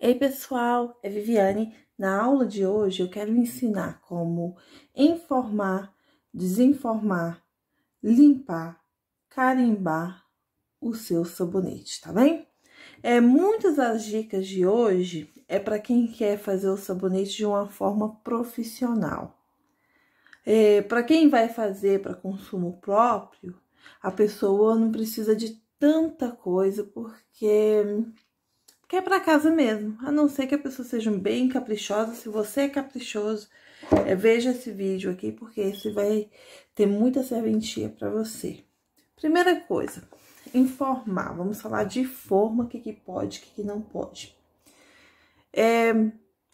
Ei pessoal, é Viviane. Na aula de hoje eu quero ensinar como informar, desinformar, limpar, carimbar o seu sabonete, tá bem? É, muitas das dicas de hoje é para quem quer fazer o sabonete de uma forma profissional. É, para quem vai fazer para consumo próprio, a pessoa não precisa de tanta coisa porque que é para casa mesmo. A não ser que a pessoa seja bem caprichosa. Se você é caprichoso, é, veja esse vídeo aqui, porque esse vai ter muita serventia para você. Primeira coisa, informar. Vamos falar de forma, o que, que pode, o que, que não pode. É,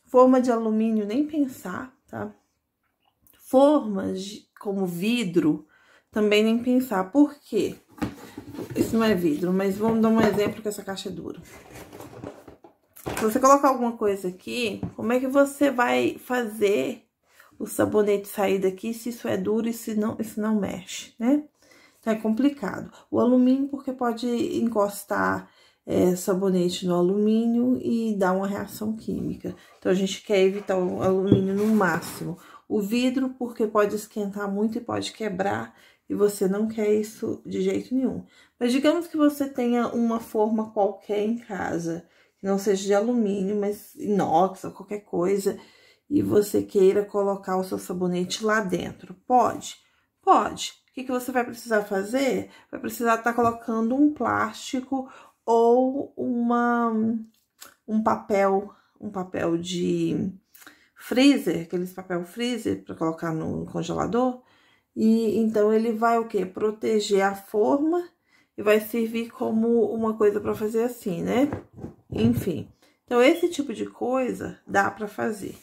forma de alumínio, nem pensar, tá? Formas de, como vidro, também nem pensar. Por quê? Isso não é vidro, mas vamos dar um exemplo que essa caixa é dura se você colocar alguma coisa aqui, como é que você vai fazer o sabonete sair daqui se isso é duro e se não, se não mexe, né? Então, é complicado. O alumínio, porque pode encostar é, sabonete no alumínio e dar uma reação química. Então, a gente quer evitar o alumínio no máximo. O vidro, porque pode esquentar muito e pode quebrar, e você não quer isso de jeito nenhum. Mas digamos que você tenha uma forma qualquer em casa não seja de alumínio, mas inox ou qualquer coisa, e você queira colocar o seu sabonete lá dentro. Pode? Pode. O que, que você vai precisar fazer? Vai precisar estar tá colocando um plástico ou uma, um papel, um papel de freezer, aqueles papel freezer para colocar no congelador. E então ele vai o que? Proteger a forma e vai servir como uma coisa para fazer assim, né? Enfim, então esse tipo de coisa dá para fazer.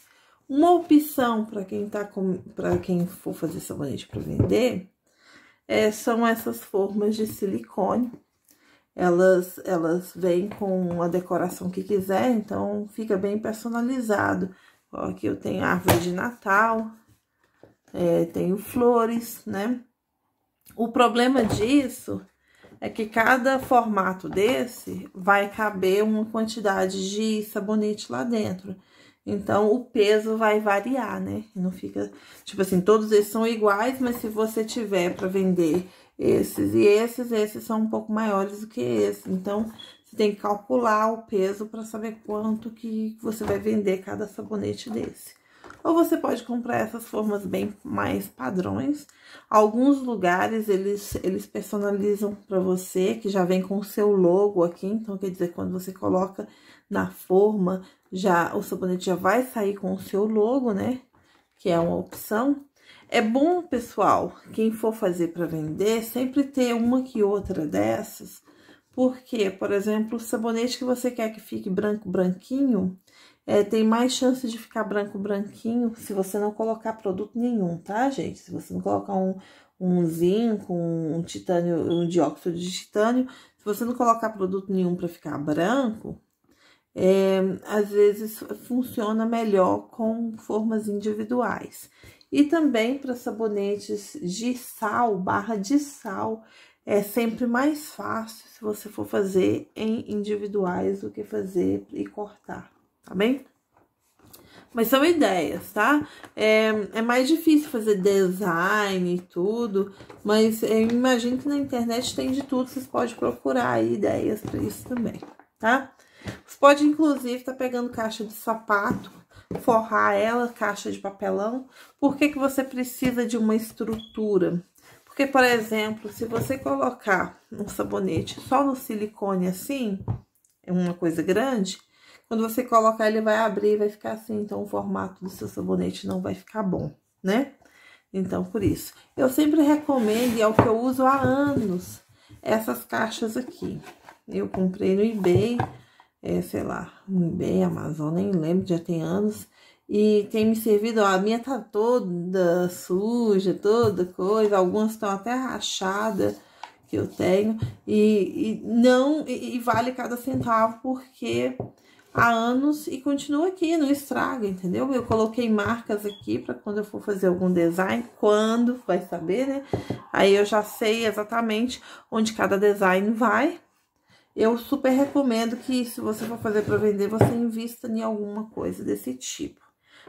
Uma opção para quem tá com, para quem for fazer sabonete para vender é, são essas formas de silicone. Elas, elas vêm com a decoração que quiser, então fica bem personalizado. Ó, aqui eu tenho árvore de Natal, é, tenho flores, né? O problema disso é que cada formato desse vai caber uma quantidade de sabonete lá dentro. Então, o peso vai variar, né? Não fica, tipo assim, todos esses são iguais, mas se você tiver para vender esses e esses, esses são um pouco maiores do que esse. Então, você tem que calcular o peso para saber quanto que você vai vender cada sabonete desse ou você pode comprar essas formas bem mais padrões. Alguns lugares eles, eles personalizam para você, que já vem com o seu logo aqui, então quer dizer, quando você coloca na forma, já o sabonete já vai sair com o seu logo, né? Que é uma opção. É bom, pessoal, quem for fazer para vender, sempre ter uma que outra dessas, porque, por exemplo, o sabonete que você quer que fique branco, branquinho, é, tem mais chance de ficar branco branquinho se você não colocar produto nenhum, tá, gente? Se você não colocar um, um zinco, um, um titânio, um dióxido de titânio, se você não colocar produto nenhum para ficar branco, é, às vezes funciona melhor com formas individuais. E também para sabonetes de sal, barra de sal, é sempre mais fácil se você for fazer em individuais do que fazer e cortar tá bem? Mas são ideias, tá? É, é mais difícil fazer design e tudo, mas eu imagino que na internet tem de tudo, vocês podem procurar aí ideias para isso também, tá? Você pode, inclusive, estar tá pegando caixa de sapato, forrar ela, caixa de papelão. Por que, que você precisa de uma estrutura? Porque, por exemplo, se você colocar um sabonete só no silicone assim, é uma coisa grande, quando você colocar, ele vai abrir, vai ficar assim, então o formato do seu sabonete não vai ficar bom, né? Então, por isso. Eu sempre recomendo, e é o que eu uso há anos, essas caixas aqui. Eu comprei no eBay, é, sei lá, no eBay, Amazon, nem lembro, já tem anos. E tem me servido, ó, a minha tá toda suja, toda coisa, algumas estão até rachadas que eu tenho. E, e não, e, e vale cada centavo, porque há anos e continua aqui, não estraga, entendeu? Eu coloquei marcas aqui para quando eu for fazer algum design, quando, vai saber, né? Aí eu já sei exatamente onde cada design vai. Eu super recomendo que se você for fazer para vender, você invista em alguma coisa desse tipo.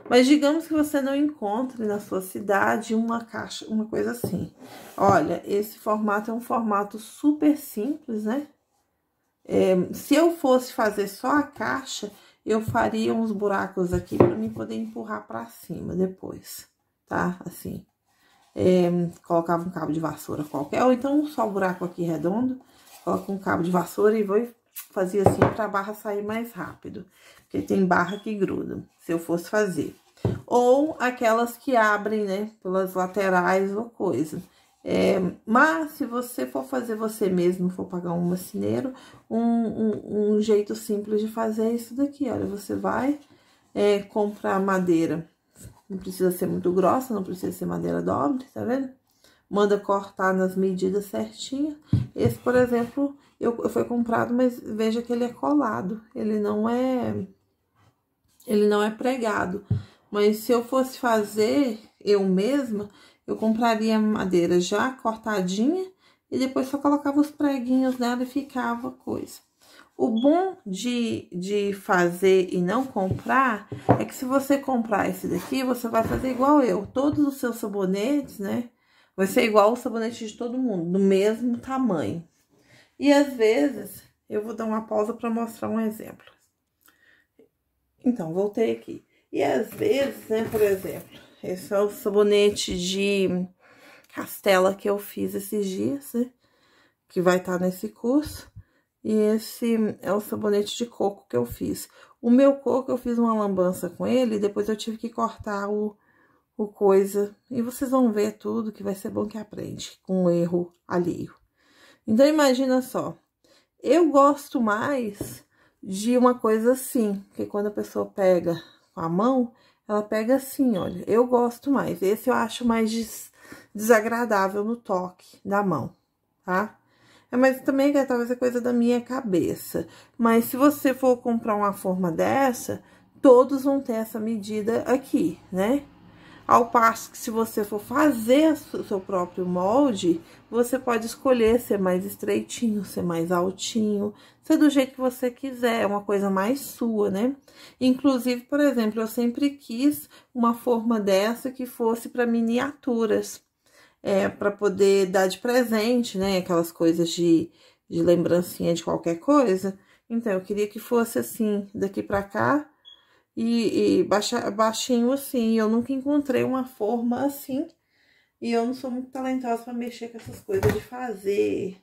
Mas digamos que você não encontre na sua cidade uma caixa, uma coisa assim. Olha, esse formato é um formato super simples, né? É, se eu fosse fazer só a caixa, eu faria uns buracos aqui para mim poder empurrar para cima depois, tá? Assim. É, colocava um cabo de vassoura qualquer, ou então só um buraco aqui redondo, coloca um cabo de vassoura e vou fazer assim para a barra sair mais rápido, porque tem barra que gruda, se eu fosse fazer. Ou aquelas que abrem, né, pelas laterais ou coisa. É, mas se você for fazer você mesmo, for pagar um macineiro, um, um, um jeito simples de fazer é isso daqui, olha, você vai é, comprar madeira, não precisa ser muito grossa, não precisa ser madeira dobre, tá vendo? Manda cortar nas medidas certinhas. Esse, por exemplo, eu, eu comprado, mas veja que ele é colado, ele não é, ele não é pregado. Mas se eu fosse fazer eu mesma, eu compraria madeira já cortadinha e depois só colocava os preguinhos nela e ficava coisa. O bom de, de fazer e não comprar é que se você comprar esse daqui, você vai fazer igual eu. Todos os seus sabonetes, né? Vai ser igual o sabonete de todo mundo, do mesmo tamanho. E às vezes, eu vou dar uma pausa para mostrar um exemplo. Então, voltei aqui. E às vezes, né, por exemplo, esse é o sabonete de castela que eu fiz esses dias, né? Que vai estar tá nesse curso. E esse é o sabonete de coco que eu fiz. O meu coco, eu fiz uma lambança com ele, depois eu tive que cortar o, o coisa. E vocês vão ver tudo, que vai ser bom que aprende, com um erro alheio. Então, imagina só. Eu gosto mais de uma coisa assim, que quando a pessoa pega com a mão, ela pega assim, olha. Eu gosto mais. Esse eu acho mais des desagradável no toque da mão, tá? É, mas também é, talvez é coisa da minha cabeça. Mas se você for comprar uma forma dessa, todos vão ter essa medida aqui, né? Ao passo que se você for fazer o seu próprio molde, você pode escolher ser mais estreitinho, ser mais altinho, ser do jeito que você quiser, é uma coisa mais sua, né? Inclusive, por exemplo, eu sempre quis uma forma dessa que fosse para miniaturas, é, para poder dar de presente, né? Aquelas coisas de, de lembrancinha de qualquer coisa. Então, eu queria que fosse assim, daqui para cá, e, e baixa, baixinho assim. Eu nunca encontrei uma forma assim. E eu não sou muito talentosa para mexer com essas coisas de fazer,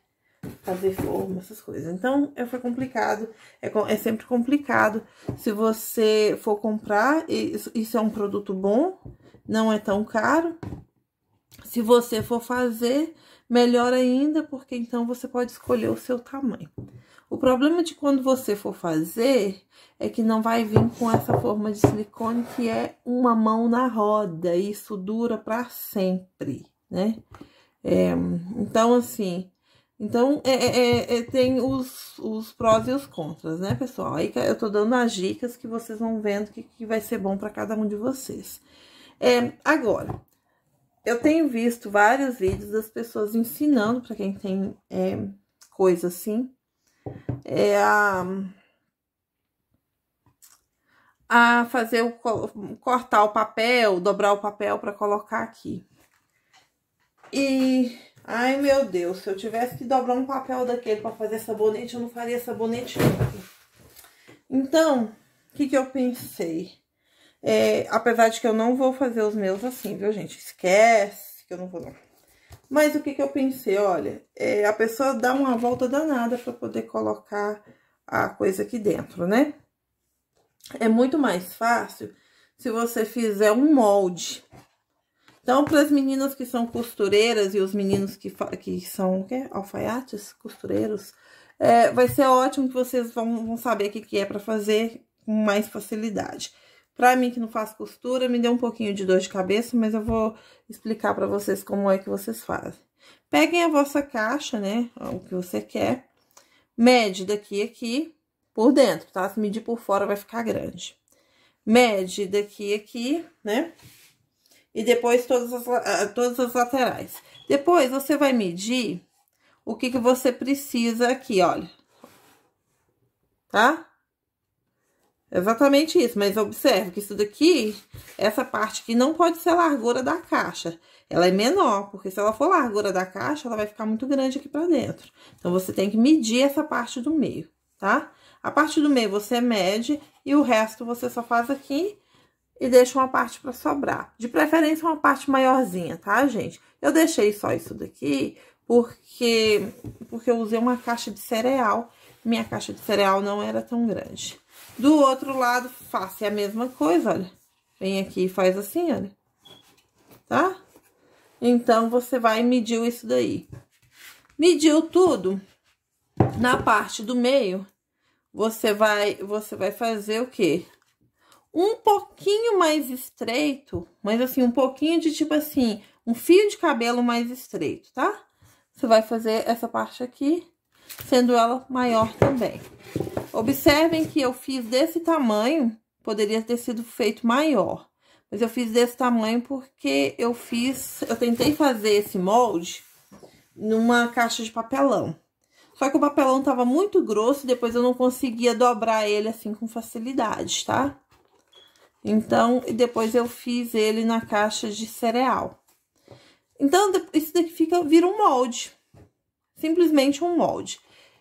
fazer forma, essas coisas. Então, é, foi complicado. É, é sempre complicado. Se você for comprar, isso, isso é um produto bom, não é tão caro. Se você for fazer, melhor ainda, porque então você pode escolher o seu tamanho. O problema de quando você for fazer é que não vai vir com essa forma de silicone que é uma mão na roda. E isso dura para sempre, né? É, então, assim, então é é, é, é, tem os, os prós e os contras, né, pessoal? Aí eu tô dando as dicas que vocês vão vendo que, que vai ser bom para cada um de vocês. É, agora, eu tenho visto vários vídeos das pessoas ensinando para quem tem coisa assim é, a, a fazer o cortar o papel, dobrar o papel para colocar aqui. E ai meu Deus, se eu tivesse que dobrar um papel daquele para fazer sabonete, eu não faria sabonete Então, o que que eu pensei? É, apesar de que eu não vou fazer os meus assim, viu, gente? Esquece que eu não vou não. Mas o que, que eu pensei? Olha, é, a pessoa dá uma volta danada para poder colocar a coisa aqui dentro, né? É muito mais fácil se você fizer um molde. Então, para as meninas que são costureiras e os meninos que, que são alfaiates, costureiros, é, vai ser ótimo que vocês vão, vão saber o que, que é para fazer com mais facilidade. Pra mim que não faz costura, me deu um pouquinho de dor de cabeça, mas eu vou explicar pra vocês como é que vocês fazem. Peguem a vossa caixa, né, o que você quer, mede daqui aqui por dentro, tá? Se medir por fora vai ficar grande. Mede daqui aqui, né, e depois todas as, todas as laterais. Depois você vai medir o que que você precisa aqui, olha, tá? Exatamente isso, mas observe que isso daqui, essa parte aqui não pode ser a largura da caixa. Ela é menor, porque se ela for a largura da caixa, ela vai ficar muito grande aqui pra dentro. Então, você tem que medir essa parte do meio, tá? A parte do meio você mede e o resto você só faz aqui e deixa uma parte pra sobrar. De preferência, uma parte maiorzinha, tá, gente? Eu deixei só isso daqui porque, porque eu usei uma caixa de cereal minha caixa de cereal não era tão grande. Do outro lado, faço a mesma coisa, olha. Vem aqui e faz assim, olha. Tá? Então, você vai medir mediu isso daí. Mediu tudo. Na parte do meio, você vai, você vai fazer o quê? Um pouquinho mais estreito, mas assim, um pouquinho de tipo assim, um fio de cabelo mais estreito, tá? Você vai fazer essa parte aqui sendo ela maior também. Observem que eu fiz desse tamanho, poderia ter sido feito maior. Mas eu fiz desse tamanho porque eu fiz, eu tentei fazer esse molde numa caixa de papelão. Só que o papelão tava muito grosso, depois eu não conseguia dobrar ele assim com facilidade, tá? Então, depois eu fiz ele na caixa de cereal. Então, isso daqui fica, vira um molde simplesmente um molde.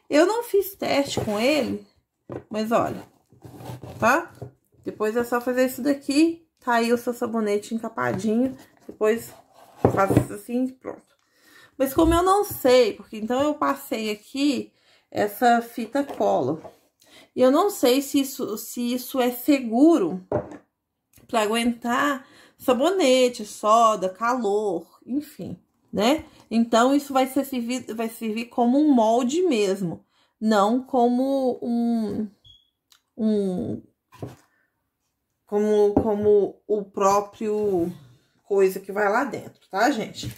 Eu não fiz teste com ele, mas olha, tá? Depois é só fazer isso daqui, tá aí o seu sabonete encapadinho, depois faz isso assim e pronto. Mas como eu não sei, porque então eu passei aqui essa fita cola. E eu não sei se isso, se isso é seguro para aguentar sabonete, soda, calor, enfim né? Então, isso vai, ser servir, vai servir como um molde mesmo, não como um, um como, como o próprio coisa que vai lá dentro, tá, gente?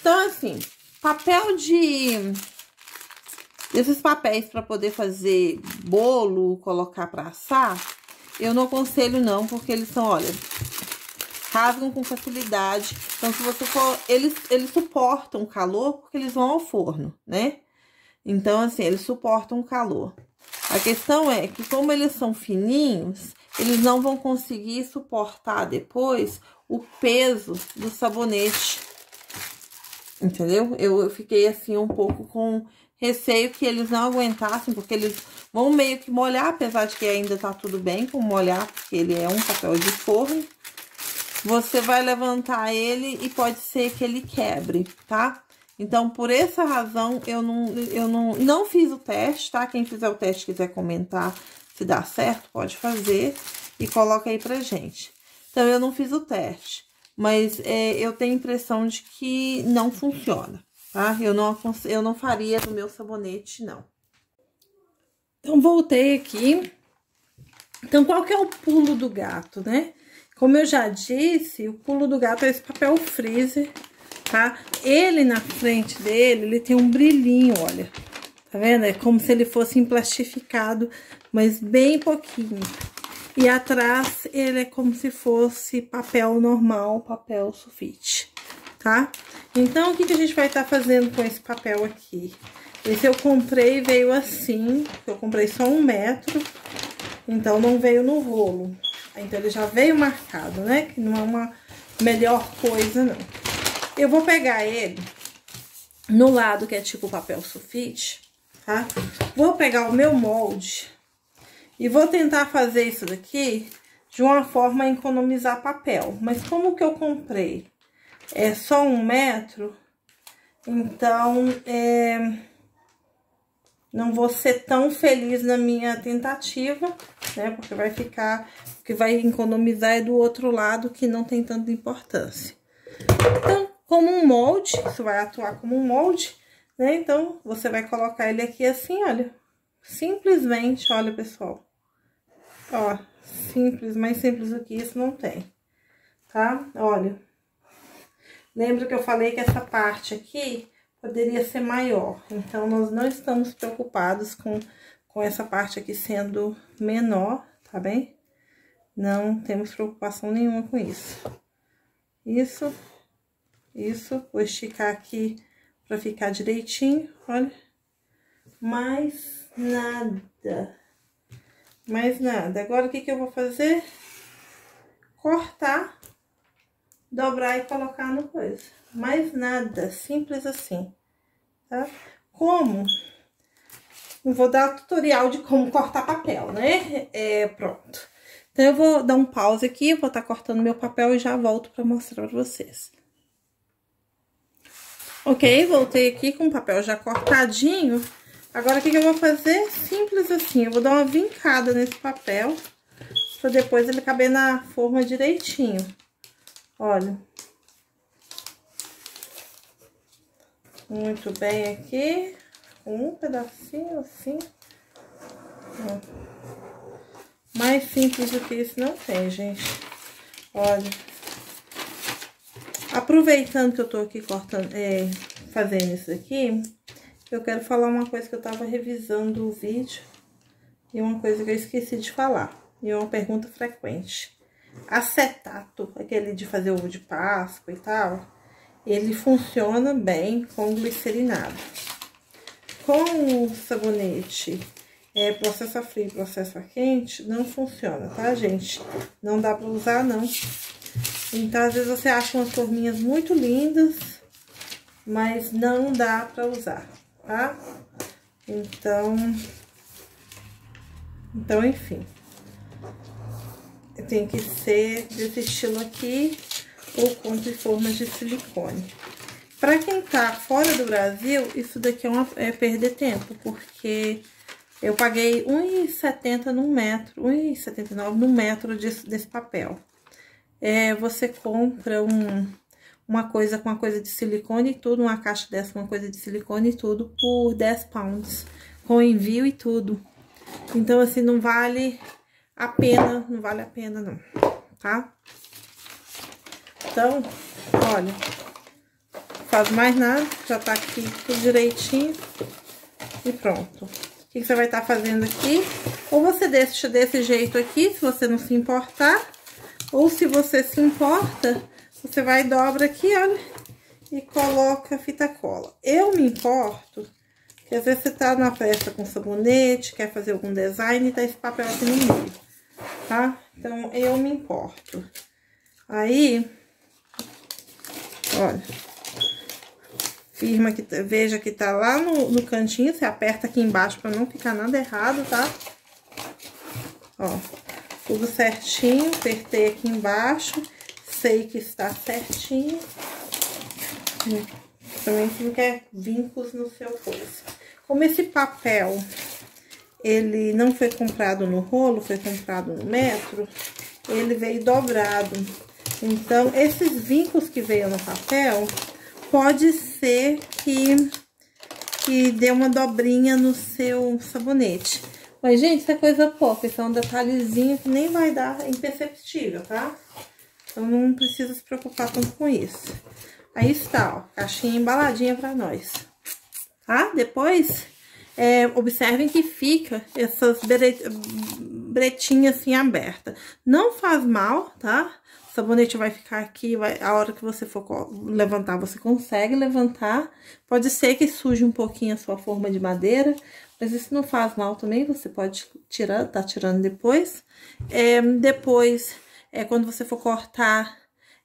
Então, assim, papel de... Esses papéis para poder fazer bolo, colocar para assar, eu não aconselho não, porque eles são, olha, rasgam com facilidade. Então, se você for, eles, eles suportam o calor porque eles vão ao forno, né? Então, assim, eles suportam o calor. A questão é que, como eles são fininhos, eles não vão conseguir suportar depois o peso do sabonete. Entendeu? Eu, eu fiquei, assim, um pouco com receio que eles não aguentassem, porque eles vão meio que molhar, apesar de que ainda tá tudo bem com molhar, porque ele é um papel de forno. Você vai levantar ele e pode ser que ele quebre, tá? Então, por essa razão, eu não, eu não, não fiz o teste, tá? Quem fizer o teste quiser comentar se dá certo, pode fazer e coloca aí pra gente. Então, eu não fiz o teste, mas é, eu tenho a impressão de que não funciona, tá? Eu não, eu não faria do meu sabonete, não. Então, voltei aqui. Então, qual que é o pulo do gato, né? Como eu já disse, o pulo do gato é esse papel freezer, tá? Ele na frente dele, ele tem um brilhinho, olha. Tá vendo? É como se ele fosse emplastificado, mas bem pouquinho. E atrás ele é como se fosse papel normal, papel sulfite, tá? Então, o que, que a gente vai estar tá fazendo com esse papel aqui? Esse eu comprei, veio assim, eu comprei só um metro, então não veio no rolo. Então, ele já veio marcado, né? Que não é uma melhor coisa, não. Eu vou pegar ele no lado que é tipo papel sulfite, tá? Vou pegar o meu molde e vou tentar fazer isso daqui de uma forma a economizar papel. Mas como que eu comprei? É só um metro, então é... não vou ser tão feliz na minha tentativa, né? Porque vai ficar que vai economizar é do outro lado, que não tem tanta importância. Então, como um molde, isso vai atuar como um molde, né? Então, você vai colocar ele aqui assim, olha. Simplesmente, olha, pessoal. Ó, simples, mais simples do que isso não tem, tá? Olha. Lembra que eu falei que essa parte aqui poderia ser maior. Então, nós não estamos preocupados com, com essa parte aqui sendo menor, tá bem? Não temos preocupação nenhuma com isso. Isso, isso, vou esticar aqui para ficar direitinho, olha. Mais nada. Mais nada. Agora, o que que eu vou fazer? Cortar, dobrar e colocar no coisa. Mais nada, simples assim, tá? Como não vou dar tutorial de como cortar papel, né? É, pronto. Então, eu vou dar um pause aqui, vou estar tá cortando meu papel e já volto para mostrar para vocês. Ok, voltei aqui com o papel já cortadinho. Agora, o que, que eu vou fazer? Simples assim, eu vou dar uma vincada nesse papel, para depois ele caber na forma direitinho. Olha. Muito bem aqui. Um pedacinho assim. mais simples do que isso não tem, gente. Olha. Aproveitando que eu tô aqui cortando, é, fazendo isso aqui, eu quero falar uma coisa que eu tava revisando o vídeo e uma coisa que eu esqueci de falar. E é uma pergunta frequente. Acetato, aquele de fazer ovo de Páscoa e tal, ele funciona bem com glicerinado. Com o sabonete é, frio e processo quente, não funciona, tá, gente? Não dá pra usar, não. Então, às vezes, você acha umas forminhas muito lindas, mas não dá pra usar, tá? Então... Então, enfim. Tem que ser desse estilo aqui, ou com de formas de silicone. Pra quem tá fora do Brasil, isso daqui é, uma, é perder tempo, porque eu paguei 1,70 no metro, 1,79 no metro desse, desse papel. É, você compra um, uma coisa com uma coisa de silicone e tudo, uma caixa dessa com uma coisa de silicone e tudo, por 10 pounds, com envio e tudo. Então, assim, não vale a pena, não vale a pena não, tá? Então, olha, faz mais nada, já tá aqui tudo direitinho e pronto que, que você vai estar tá fazendo aqui. Ou você deixa desse jeito aqui, se você não se importar. Ou se você se importa, você vai dobra aqui, olha, e coloca fita cola. Eu me importo, que às vezes você tá na festa com sabonete, quer fazer algum design e tá esse papel aqui no meio, tá? Então, eu me importo. Aí, olha, firma, que veja que tá lá no, no cantinho, você aperta aqui embaixo pra não ficar nada errado, tá? Ó, tudo certinho, apertei aqui embaixo, sei que está certinho. Hum, também se não quer é vincos no seu coisa. Como esse papel, ele não foi comprado no rolo, foi comprado no metro, ele veio dobrado. Então, esses vincos que veio no papel, pode ser que, que dê uma dobrinha no seu sabonete. Mas, gente, isso é coisa pouca, isso é um detalhezinho que nem vai dar é imperceptível, tá? Então, não precisa se preocupar tanto com isso. Aí está, ó, caixinha embaladinha pra nós, tá? Depois, é, observem que fica essas bretinhas assim aberta. Não faz mal, tá? sabonete vai ficar aqui, vai, a hora que você for levantar, você consegue levantar. Pode ser que suje um pouquinho a sua forma de madeira, mas isso não faz mal também, você pode tirar, tá tirando depois. É, depois, é, quando você for cortar,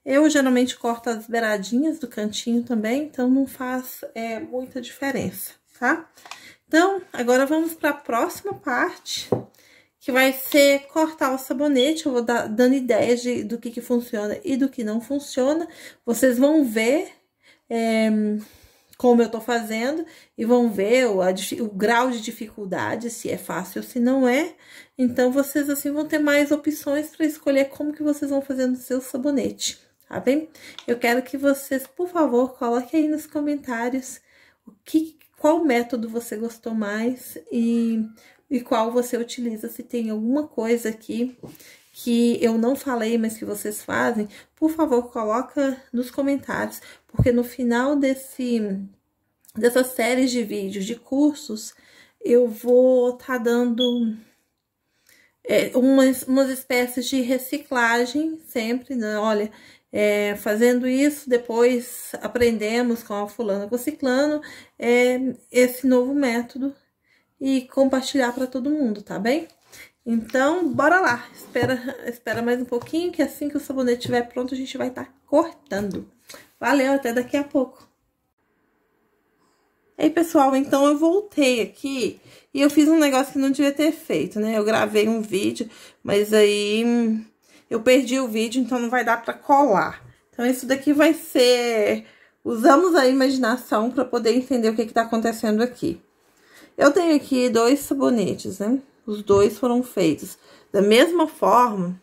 eu geralmente corto as beiradinhas do cantinho também, então não faz é, muita diferença, tá? Então, agora vamos para a próxima parte que vai ser cortar o sabonete. Eu vou dar, dando ideias de, do que, que funciona e do que não funciona. Vocês vão ver é, como eu tô fazendo e vão ver o, a, o grau de dificuldade, se é fácil ou se não é. Então, vocês assim vão ter mais opções para escolher como que vocês vão fazer no seu sabonete, tá bem? Eu quero que vocês, por favor, coloquem aí nos comentários o que, qual método você gostou mais e e qual você utiliza. Se tem alguma coisa aqui que eu não falei, mas que vocês fazem, por favor, coloca nos comentários, porque no final desse dessa série de vídeos de cursos, eu vou estar tá dando é, umas, umas espécies de reciclagem sempre, né? Olha, é, fazendo isso, depois aprendemos com a fulana com o ciclano é, esse novo método e compartilhar para todo mundo, tá bem? Então, bora lá. Espera, espera mais um pouquinho, que assim que o sabonete estiver pronto, a gente vai estar tá cortando. Valeu, até daqui a pouco. Aí, pessoal, então eu voltei aqui e eu fiz um negócio que não devia ter feito, né? Eu gravei um vídeo, mas aí hum, eu perdi o vídeo, então não vai dar pra colar. Então, isso daqui vai ser... Usamos a imaginação para poder entender o que que tá acontecendo aqui. Eu tenho aqui dois sabonetes, né? Os dois foram feitos da mesma forma.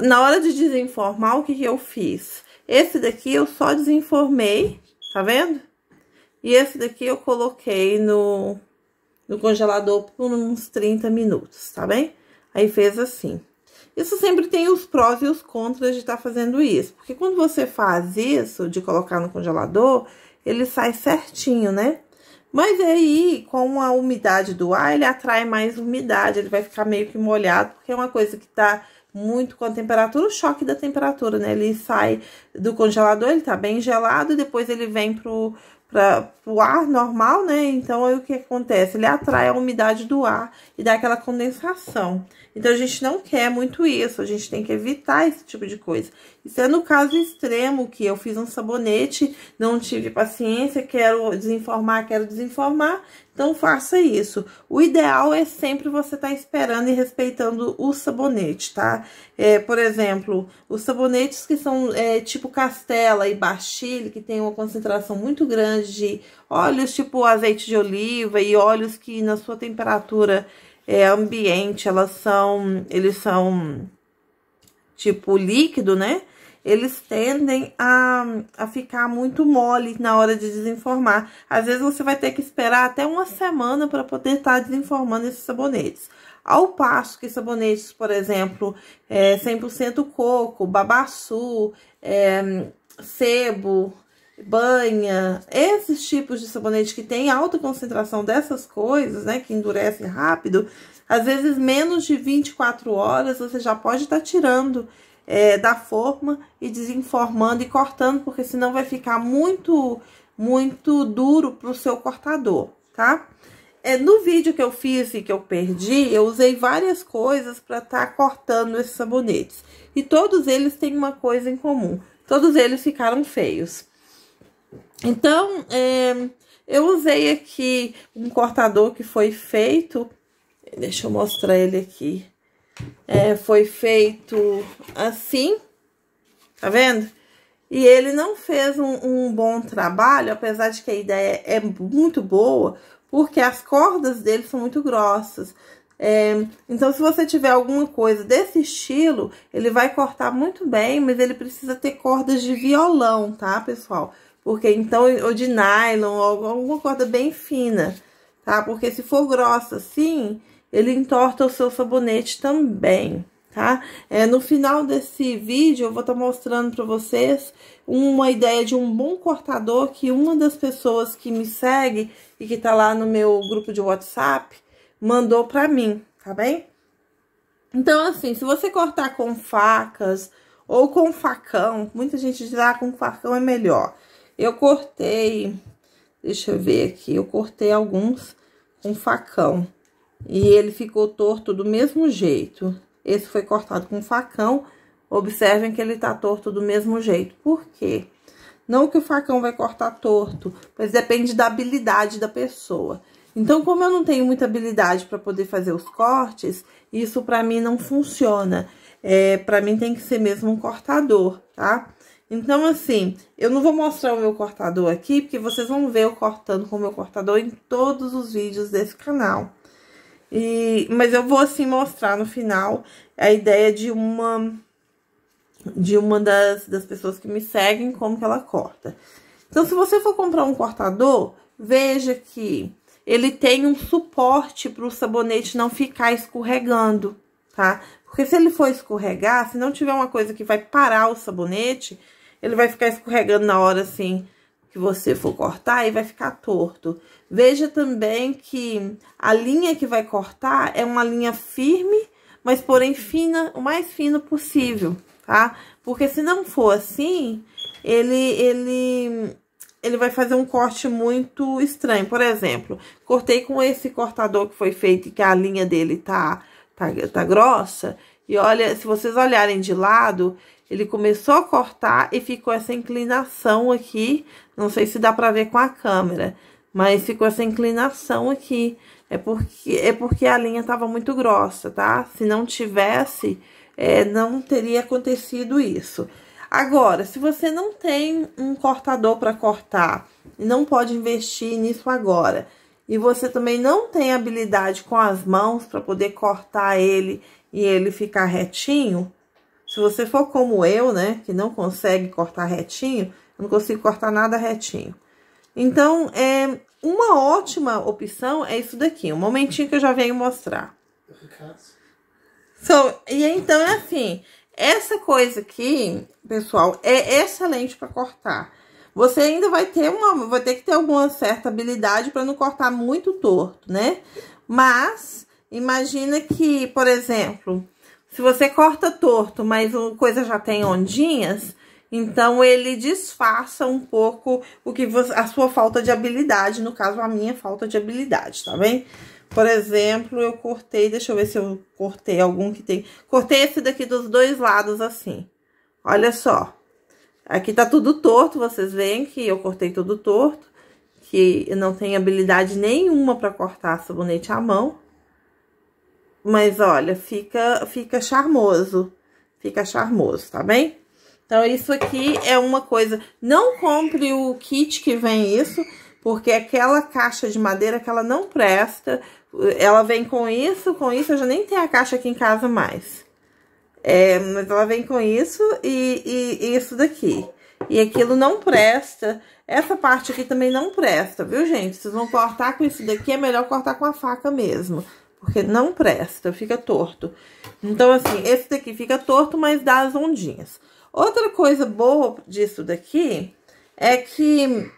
Na hora de desenformar, o que, que eu fiz? Esse daqui eu só desenformei, tá vendo? E esse daqui eu coloquei no, no congelador por uns 30 minutos, tá bem? Aí fez assim. Isso sempre tem os prós e os contras de estar tá fazendo isso. Porque quando você faz isso, de colocar no congelador, ele sai certinho, né? Mas aí, com a umidade do ar, ele atrai mais umidade, ele vai ficar meio que molhado, porque é uma coisa que tá muito com a temperatura, o choque da temperatura, né? Ele sai do congelador, ele tá bem gelado, depois ele vem pro, pra, pro ar normal, né? Então, aí o que acontece? Ele atrai a umidade do ar e dá aquela condensação. Então, a gente não quer muito isso, a gente tem que evitar esse tipo de coisa. Isso é no caso extremo, que eu fiz um sabonete, não tive paciência, quero desinformar, quero desinformar, então faça isso. O ideal é sempre você estar tá esperando e respeitando o sabonete, tá? É, por exemplo, os sabonetes que são é, tipo Castela e bastilha, que tem uma concentração muito grande de óleos tipo azeite de oliva e óleos que na sua temperatura é, ambiente, elas são, eles são tipo líquido, né? Eles tendem a, a ficar muito mole na hora de desenformar. Às vezes você vai ter que esperar até uma semana para poder estar tá desenformando esses sabonetes. Ao passo que sabonetes, por exemplo, é 100% coco, babaçu, é, sebo, banha, esses tipos de sabonete que tem alta concentração dessas coisas, né, que endurece rápido, às vezes menos de 24 horas você já pode estar tá tirando é, da forma e desenformando e cortando, porque senão vai ficar muito, muito duro para o seu cortador, tá? É, no vídeo que eu fiz e que eu perdi, eu usei várias coisas para estar tá cortando esses sabonetes. E todos eles têm uma coisa em comum, todos eles ficaram feios. Então, é, eu usei aqui um cortador que foi feito, deixa eu mostrar ele aqui, é, foi feito assim, tá vendo? E ele não fez um, um bom trabalho, apesar de que a ideia é muito boa, porque as cordas dele são muito grossas. É, então, se você tiver alguma coisa desse estilo, ele vai cortar muito bem, mas ele precisa ter cordas de violão, tá, pessoal? Porque então, ou de nylon, ou alguma corda bem fina, tá? Porque se for grossa assim, ele entorta o seu sabonete também, tá? É, no final desse vídeo, eu vou estar tá mostrando para vocês uma ideia de um bom cortador que uma das pessoas que me segue e que tá lá no meu grupo de WhatsApp mandou para mim, tá bem? Então, assim, se você cortar com facas ou com facão, muita gente diz, ah, com facão é melhor. Eu cortei, deixa eu ver aqui, eu cortei alguns com facão. E ele ficou torto do mesmo jeito. Esse foi cortado com facão. Observem que ele tá torto do mesmo jeito. Por quê? Não que o facão vai cortar torto, mas depende da habilidade da pessoa. Então, como eu não tenho muita habilidade para poder fazer os cortes, isso para mim não funciona. É, para mim tem que ser mesmo um cortador, tá? Então, assim, eu não vou mostrar o meu cortador aqui, porque vocês vão ver eu cortando com o meu cortador em todos os vídeos desse canal. E, mas eu vou, assim, mostrar no final a ideia de uma, de uma das, das pessoas que me seguem, como que ela corta. Então, se você for comprar um cortador, veja que ele tem um suporte para o sabonete não ficar escorregando, tá? Porque se ele for escorregar, se não tiver uma coisa que vai parar o sabonete, ele vai ficar escorregando na hora, assim, que você for cortar e vai ficar torto. Veja também que a linha que vai cortar é uma linha firme, mas porém fina, o mais fino possível, tá? Porque se não for assim, ele, ele, ele vai fazer um corte muito estranho. Por exemplo, cortei com esse cortador que foi feito e que a linha dele tá, tá, tá grossa. E olha, se vocês olharem de lado, ele começou a cortar e ficou essa inclinação aqui. Não sei se dá pra ver com a câmera, mas ficou essa inclinação aqui. É porque, é porque a linha tava muito grossa, tá? Se não tivesse, é, não teria acontecido isso. Agora, se você não tem um cortador para cortar e não pode investir nisso agora, e você também não tem habilidade com as mãos para poder cortar ele e ele ficar retinho, se você for como eu, né, que não consegue cortar retinho, eu não consigo cortar nada retinho. Então, é uma ótima opção é isso daqui. Um momentinho que eu já venho mostrar. So, e então é assim, essa coisa aqui, pessoal, é excelente para cortar. Você ainda vai ter uma, vai ter que ter alguma certa habilidade para não cortar muito torto, né? Mas imagina que, por exemplo, se você corta torto, mas uma coisa já tem ondinhas, então ele disfarça um pouco o que você, a sua falta de habilidade, no caso a minha falta de habilidade, tá bem? Por exemplo, eu cortei, deixa eu ver se eu cortei algum que tem. Cortei esse daqui dos dois lados assim. Olha só. Aqui tá tudo torto, vocês veem que eu cortei tudo torto, que eu não tenho habilidade nenhuma para cortar sabonete à mão. Mas olha, fica, fica charmoso. Fica charmoso, tá bem? Então, isso aqui é uma coisa... Não compre o kit que vem isso, porque aquela caixa de madeira que ela não presta. Ela vem com isso, com isso. Eu já nem tenho a caixa aqui em casa mais. É, mas ela vem com isso e, e, e isso daqui. E aquilo não presta. Essa parte aqui também não presta, viu, gente? Vocês vão cortar com isso daqui, é melhor cortar com a faca mesmo porque não presta, fica torto. Então, assim, esse daqui fica torto, mas dá as ondinhas. Outra coisa boa disso daqui é que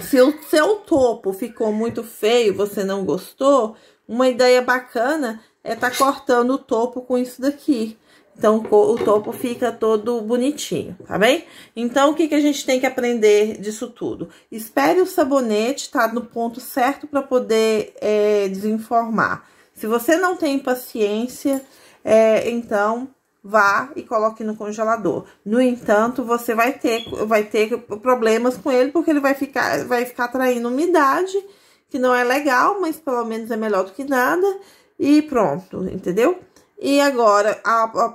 se o seu topo ficou muito feio, você não gostou, uma ideia bacana é tá cortando o topo com isso daqui. Então, o topo fica todo bonitinho, tá bem? Então, o que, que a gente tem que aprender disso tudo? Espere o sabonete, tá no ponto certo para poder é, desenformar. Se você não tem paciência, é, então vá e coloque no congelador. No entanto, você vai ter, vai ter problemas com ele, porque ele vai ficar, vai ficar traindo umidade, que não é legal, mas pelo menos é melhor do que nada. E pronto, entendeu? E agora,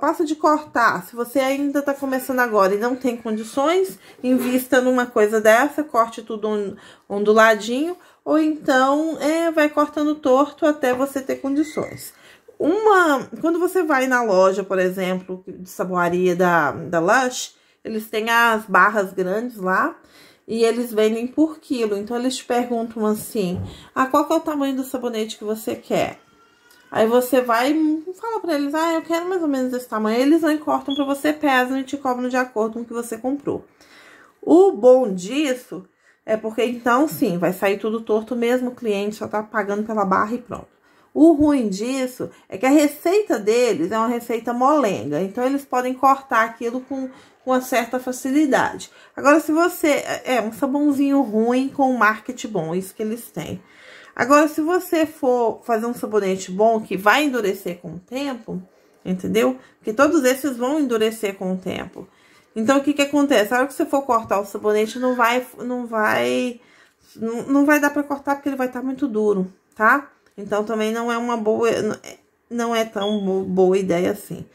passa de cortar, se você ainda tá começando agora e não tem condições, invista numa coisa dessa, corte tudo onduladinho, ou então é, vai cortando torto até você ter condições. Uma, quando você vai na loja, por exemplo, de saboaria da, da Lush, eles têm as barras grandes lá, e eles vendem por quilo. Então, eles te perguntam assim, ah, qual é o tamanho do sabonete que você quer? Aí você vai e fala pra eles, ah, eu quero mais ou menos desse tamanho. Eles não cortam pra você, pesam e te cobram de acordo com o que você comprou. O bom disso é porque então, sim, vai sair tudo torto mesmo, o cliente só tá pagando pela barra e pronto. O ruim disso é que a receita deles é uma receita molenga, então eles podem cortar aquilo com uma certa facilidade. Agora, se você é, é um sabãozinho ruim com um marketing bom, isso que eles têm. Agora, se você for fazer um sabonete bom que vai endurecer com o tempo, entendeu? Porque todos esses vão endurecer com o tempo. Então, o que que acontece? A hora que você for cortar o sabonete, não vai, não vai, não, não vai dar para cortar porque ele vai estar tá muito duro, tá? Então, também não é uma boa, não é, é tão boa ideia assim.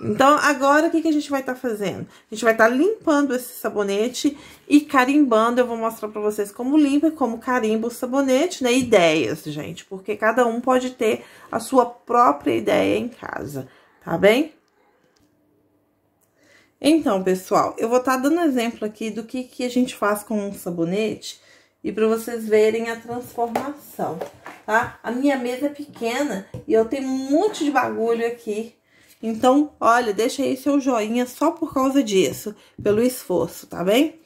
Então, agora o que, que a gente vai estar tá fazendo? A gente vai estar tá limpando esse sabonete e carimbando. Eu vou mostrar para vocês como limpa e como carimba o sabonete, né? Ideias, gente, porque cada um pode ter a sua própria ideia em casa, tá bem? Então, pessoal, eu vou estar tá dando exemplo aqui do que, que a gente faz com um sabonete e para vocês verem a transformação, tá? A minha mesa é pequena e eu tenho um monte de bagulho aqui então, olha, deixa aí seu joinha só por causa disso, pelo esforço, tá bem?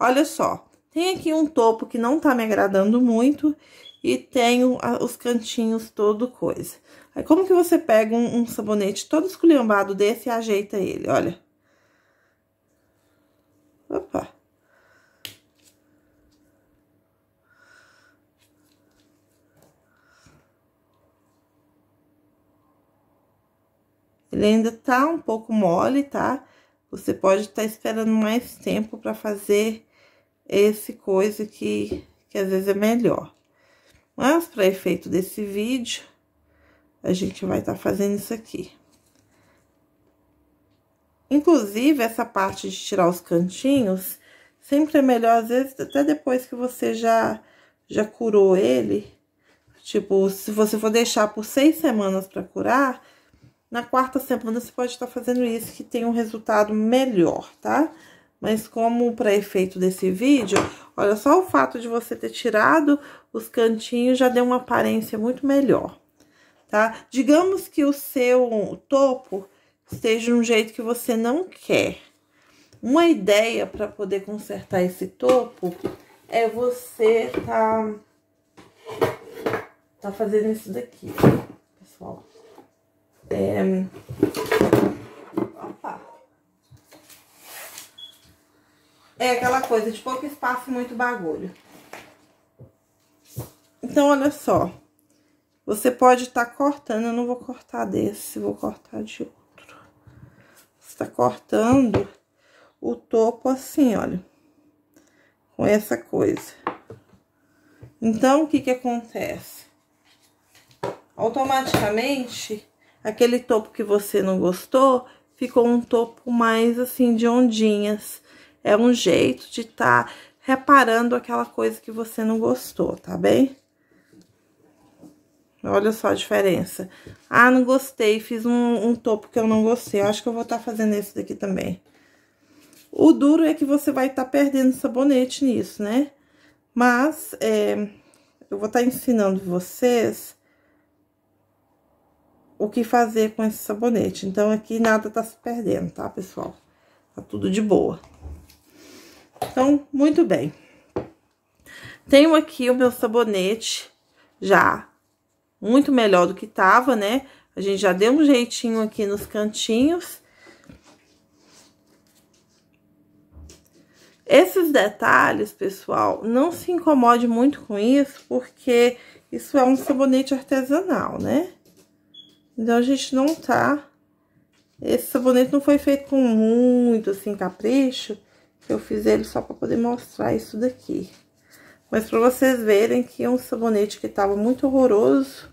Olha só, tem aqui um topo que não tá me agradando muito e tenho os cantinhos todo coisa. Aí, como que você pega um, um sabonete todo esculhambado desse e ajeita ele, olha. Opa! Ele ainda tá um pouco mole, tá? Você pode estar tá esperando mais tempo para fazer esse coisa que, que às vezes é melhor. Mas, para efeito desse vídeo, a gente vai estar tá fazendo isso aqui. Inclusive, essa parte de tirar os cantinhos, sempre é melhor, às vezes, até depois que você já, já curou ele. Tipo, se você for deixar por seis semanas para curar, na quarta semana, você pode estar fazendo isso, que tem um resultado melhor, tá? Mas como para efeito desse vídeo, olha, só o fato de você ter tirado os cantinhos já deu uma aparência muito melhor, tá? Digamos que o seu topo esteja de um jeito que você não quer. Uma ideia para poder consertar esse topo é você tá tá fazendo isso daqui, pessoal. É... Opa! É aquela coisa de pouco espaço e muito bagulho. Então, olha só. Você pode estar tá cortando, eu não vou cortar desse, vou cortar de outro. Você está cortando o topo assim, olha. Com essa coisa. Então, o que que acontece? Automaticamente, Aquele topo que você não gostou, ficou um topo mais assim de ondinhas. É um jeito de estar tá reparando aquela coisa que você não gostou, tá bem? Olha só a diferença. Ah, não gostei, fiz um, um topo que eu não gostei. Eu acho que eu vou estar tá fazendo esse daqui também. O duro é que você vai estar tá perdendo sabonete nisso, né? Mas, é, eu vou estar tá ensinando vocês o que fazer com esse sabonete. Então, aqui nada tá se perdendo, tá, pessoal? Tá tudo de boa. Então, muito bem. Tenho aqui o meu sabonete já muito melhor do que tava, né? A gente já deu um jeitinho aqui nos cantinhos. Esses detalhes, pessoal, não se incomode muito com isso, porque isso é um sabonete artesanal, né? Então, a gente não tá... Esse sabonete não foi feito com muito, assim, capricho. Eu fiz ele só pra poder mostrar isso daqui. Mas pra vocês verem que é um sabonete que tava muito horroroso.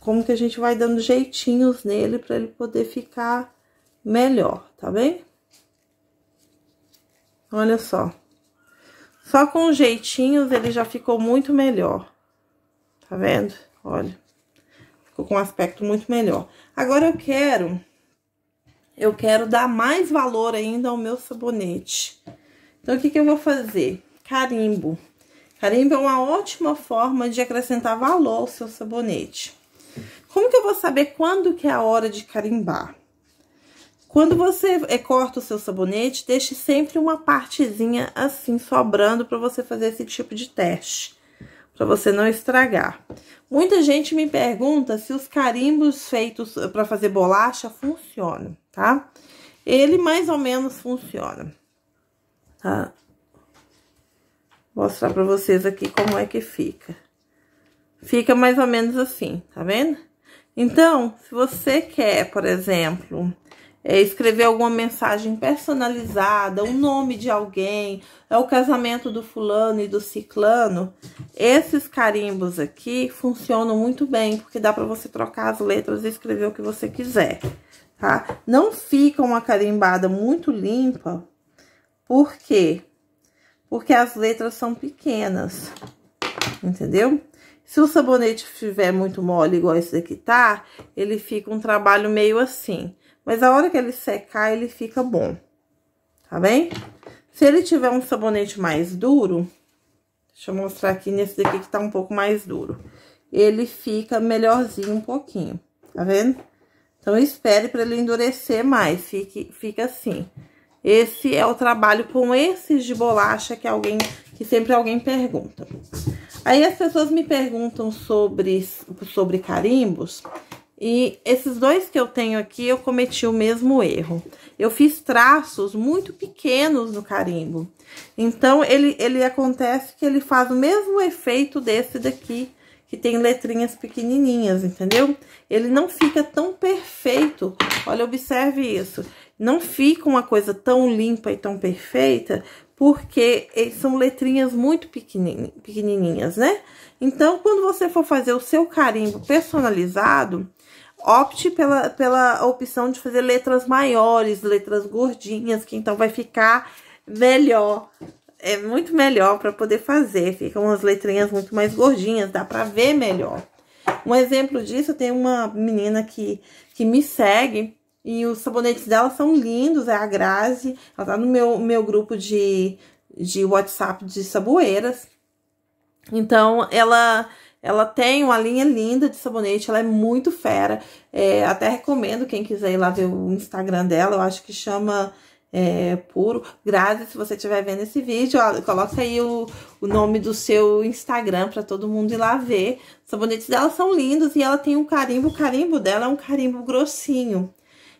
Como que a gente vai dando jeitinhos nele pra ele poder ficar melhor, tá bem? Olha só. Só com jeitinhos ele já ficou muito melhor. Tá vendo? Olha. Ficou com um aspecto muito melhor. Agora eu quero... Eu quero dar mais valor ainda ao meu sabonete. Então, o que, que eu vou fazer? Carimbo. Carimbo é uma ótima forma de acrescentar valor ao seu sabonete. Como que eu vou saber quando que é a hora de carimbar? Quando você é, corta o seu sabonete, deixe sempre uma partezinha assim sobrando para você fazer esse tipo de teste para você não estragar. Muita gente me pergunta se os carimbos feitos para fazer bolacha funcionam, tá? Ele mais ou menos funciona, tá? Vou mostrar para vocês aqui como é que fica. Fica mais ou menos assim, tá vendo? Então, se você quer, por exemplo, é, escrever alguma mensagem personalizada, o nome de alguém, é o casamento do fulano e do ciclano, esses carimbos aqui funcionam muito bem, porque dá para você trocar as letras e escrever o que você quiser, tá? Não fica uma carimbada muito limpa, por quê? Porque as letras são pequenas, entendeu? Se o sabonete estiver muito mole, igual esse daqui tá, ele fica um trabalho meio assim. Mas a hora que ele secar, ele fica bom, tá bem? Se ele tiver um sabonete mais duro, deixa eu mostrar aqui nesse daqui que tá um pouco mais duro. Ele fica melhorzinho um pouquinho, tá vendo? Então, espere para ele endurecer mais, fique, fica assim. Esse é o trabalho com esses de bolacha que alguém, que sempre alguém pergunta. Aí as pessoas me perguntam sobre, sobre carimbos, e esses dois que eu tenho aqui, eu cometi o mesmo erro. Eu fiz traços muito pequenos no carimbo. Então, ele, ele acontece que ele faz o mesmo efeito desse daqui, que tem letrinhas pequenininhas, entendeu? Ele não fica tão perfeito. Olha, observe isso. Não fica uma coisa tão limpa e tão perfeita, porque são letrinhas muito pequenininhas, né? Então, quando você for fazer o seu carimbo personalizado, opte pela, pela opção de fazer letras maiores, letras gordinhas, que então vai ficar melhor. É muito melhor para poder fazer. Ficam umas letrinhas muito mais gordinhas, dá para ver melhor. Um exemplo disso, tem uma menina que, que me segue e os sabonetes dela são lindos, é a Grazi. Ela tá no meu, meu grupo de, de WhatsApp de saboeiras. Então, ela ela tem uma linha linda de sabonete, ela é muito fera. É, até recomendo quem quiser ir lá ver o Instagram dela, eu acho que chama é, Puro. Grazi, se você estiver vendo esse vídeo, ó, coloca aí o, o nome do seu Instagram para todo mundo ir lá ver. Os sabonetes dela são lindos e ela tem um carimbo, o carimbo dela é um carimbo grossinho.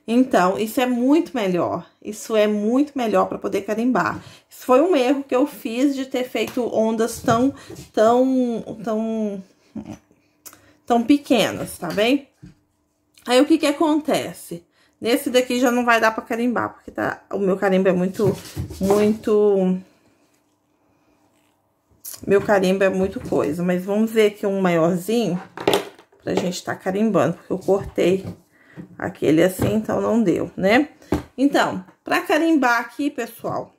Então, isso é muito melhor. Isso é muito melhor para poder carimbar. Isso foi um erro que eu fiz de ter feito ondas tão, tão, tão, é, tão pequenas, tá bem? Aí o que que acontece? Nesse daqui já não vai dar para carimbar, porque tá, o meu carimbo é muito, muito... Meu carimbo é muito coisa, mas vamos ver aqui um maiorzinho pra gente tá carimbando, porque eu cortei aquele assim, então não deu, né? Então, para carimbar aqui, pessoal,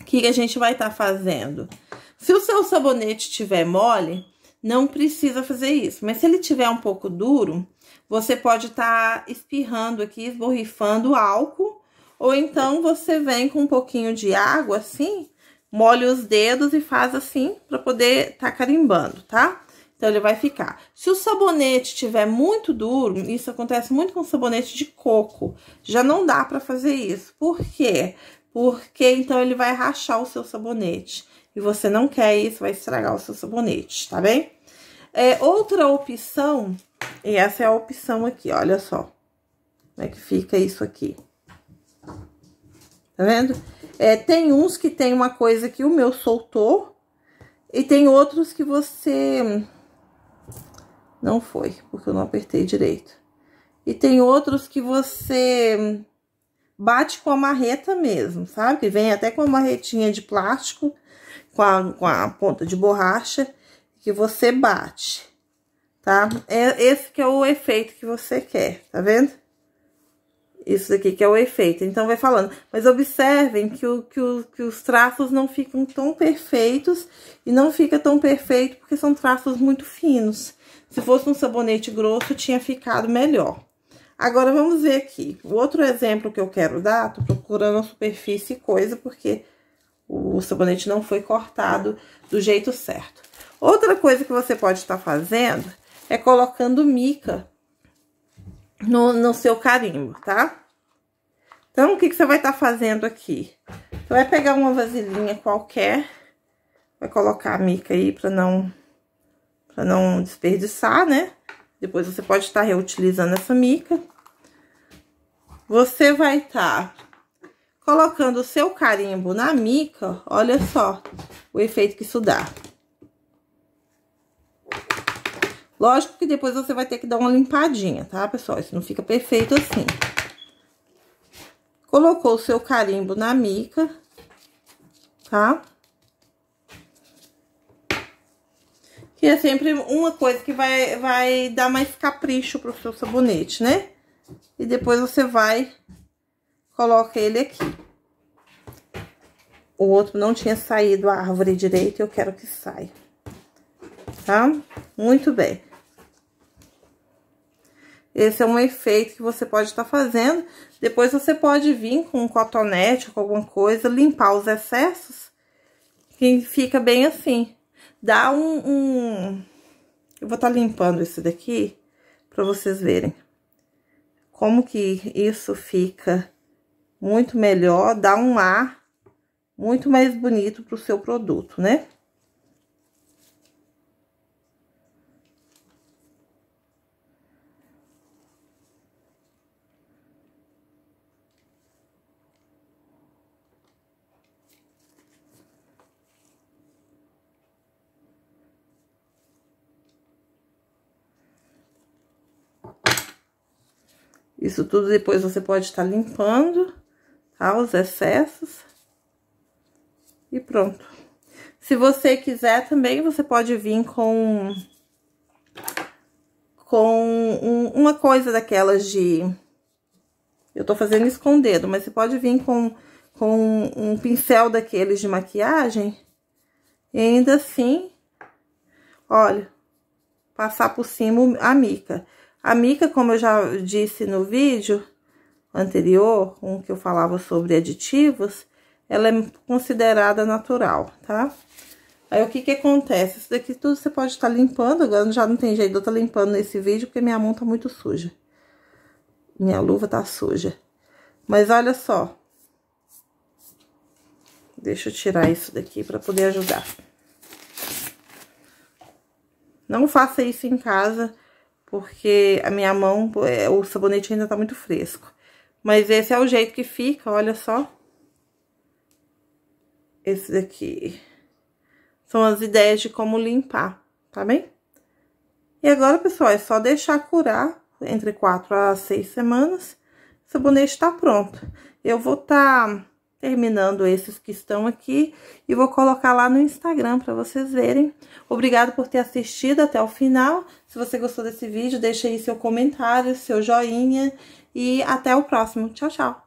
o que, a gente vai estar tá fazendo? Se o seu sabonete tiver mole, não precisa fazer isso. Mas se ele tiver um pouco duro, você pode estar tá espirrando aqui, esborrifando álcool. Ou então, você vem com um pouquinho de água, assim, molha os dedos e faz assim, para poder estar tá carimbando, tá? Então, ele vai ficar. Se o sabonete estiver muito duro, isso acontece muito com sabonete de coco, já não dá para fazer isso. Por quê? Porque então ele vai rachar o seu sabonete. E você não quer isso, vai estragar o seu sabonete, tá bem? É, outra opção, e essa é a opção aqui, olha só. Como é que fica isso aqui? Tá vendo? É, tem uns que tem uma coisa que o meu soltou, e tem outros que você não foi, porque eu não apertei direito. E tem outros que você bate com a marreta mesmo, sabe? Que vem até com uma marretinha de plástico, com a, com a ponta de borracha, que você bate, tá? É esse que é o efeito que você quer, tá vendo? Isso daqui que é o efeito. Então, vai falando. Mas observem que, o, que, o, que os traços não ficam tão perfeitos e não fica tão perfeito porque são traços muito finos. Se fosse um sabonete grosso, tinha ficado melhor. Agora, vamos ver aqui. O outro exemplo que eu quero dar, tô procurando a superfície e coisa, porque o sabonete não foi cortado do jeito certo. Outra coisa que você pode estar fazendo é colocando mica no, no seu carimbo, tá? Então, o que, que você vai estar fazendo aqui? Você vai pegar uma vasilhinha qualquer, vai colocar a mica aí para não para não desperdiçar, né? Depois você pode estar tá reutilizando essa mica. Você vai estar tá colocando o seu carimbo na mica, olha só o efeito que isso dá. Lógico que depois você vai ter que dar uma limpadinha, tá, pessoal? Isso não fica perfeito assim. Colocou o seu carimbo na mica, tá? Tá? Que é sempre uma coisa que vai, vai dar mais capricho pro seu sabonete, né? E depois você vai, coloca ele aqui. O outro não tinha saído a árvore direito, eu quero que saia. Tá? Muito bem. Esse é um efeito que você pode estar tá fazendo. Depois você pode vir com um cotonete, com alguma coisa, limpar os excessos. e fica bem assim dá um, um... Eu vou estar tá limpando isso daqui para vocês verem. Como que isso fica muito melhor, dá um ar muito mais bonito para o seu produto, né? Isso tudo depois você pode estar tá limpando, tá? Os excessos. E pronto. Se você quiser também, você pode vir com... Com um, uma coisa daquelas de... Eu tô fazendo isso com o dedo, mas você pode vir com, com um pincel daqueles de maquiagem. E ainda assim, olha, passar por cima a mica. A mica, como eu já disse no vídeo anterior, um que eu falava sobre aditivos, ela é considerada natural, tá? Aí, o que que acontece? Isso daqui tudo você pode estar tá limpando, agora já não tem jeito de eu estar tá limpando nesse vídeo, porque minha mão tá muito suja. Minha luva tá suja. Mas olha só. Deixa eu tirar isso daqui para poder ajudar. Não faça isso em casa porque a minha mão, é, o sabonete ainda tá muito fresco. Mas esse é o jeito que fica, olha só. Esse daqui. São as ideias de como limpar, tá bem? E agora, pessoal, é só deixar curar entre quatro a seis semanas. O sabonete tá pronto. Eu vou tá terminando esses que estão aqui e vou colocar lá no Instagram para vocês verem. Obrigado por ter assistido até o final. Se você gostou desse vídeo, deixa aí seu comentário, seu joinha e até o próximo. Tchau, tchau!